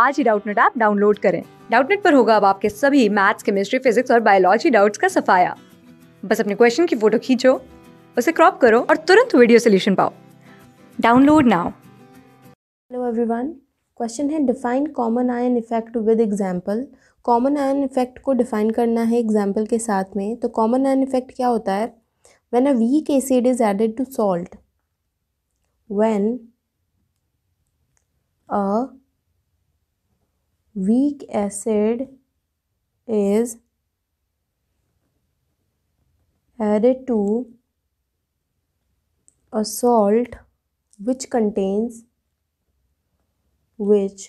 आज ही Doubtnut app download करें डाउटनेट पर होगा अब आपके सभी मैथ्स केमिस्ट्री फिजिक्स और बायोलॉजी डाउट्स का सफाया बस अपने क्वेश्चन की फोटो खींचो उसे क्रॉप करो और तुरंत वीडियो सोल्यूशन पाओ download now hello everyone question है define common ion effect with example common ion effect को डिफाइन करना है एग्जांपल के साथ में तो कॉमन आयन इफेक्ट क्या होता है when a weak acid is added to salt when a weak acid is added to a salt which contains which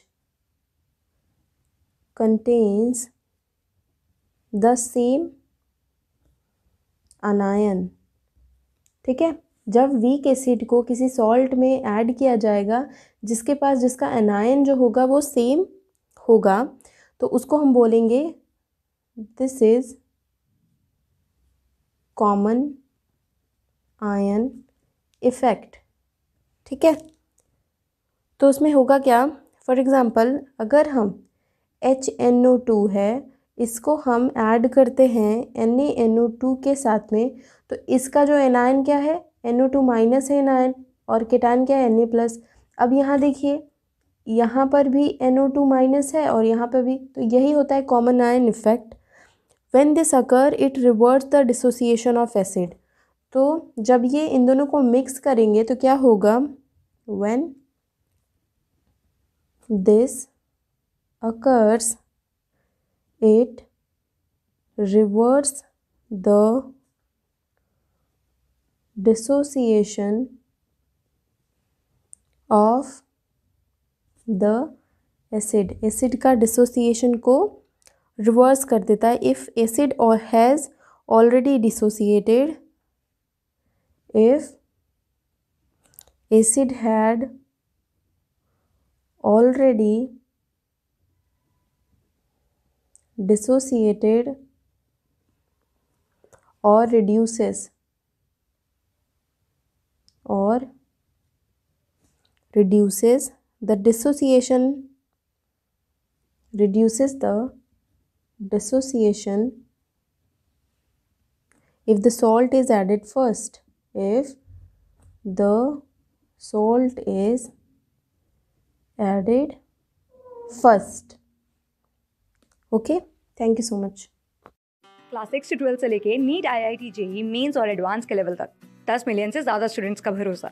contains the same anion ठीक है जब वीक एसिड को किसी सॉल्ट में ऐड किया जाएगा जिसके पास जिसका एनायन जो होगा वो सेम होगा तो उसको हम बोलेंगे this is common ion effect ठीक है तो उसमें होगा क्या फॉर एग्ज़ाम्पल अगर हम एच एन ओ टू है इसको हम ऐड करते हैं N A N O two के साथ में तो इसका जो एन आयन क्या है एन ओ टू माइनस है एन आयन और केटायन क्या है एन ए प्लस अब यहाँ देखिए यहाँ पर भी एन ओ टू माइनस है और यहाँ पर भी तो यही होता है common ion effect when this occur it reverse the dissociation of acid तो जब ये इन दोनों को मिक्स करेंगे तो क्या होगा when this occurs it reverse the dissociation of the acid acid का डिसोसिएशन को रिवर्स कर देता है इफ़ एसिड और has already dissociated if acid had already dissociated और रिड्यूसेस और reduces the dissociation reduces the dissociation if the salt is added first if the salt is added first okay thank you so much class six से twelfth से लेके NEET I I T JEE mains और advance के level तक दस million से ज़्यादा students का भरोसा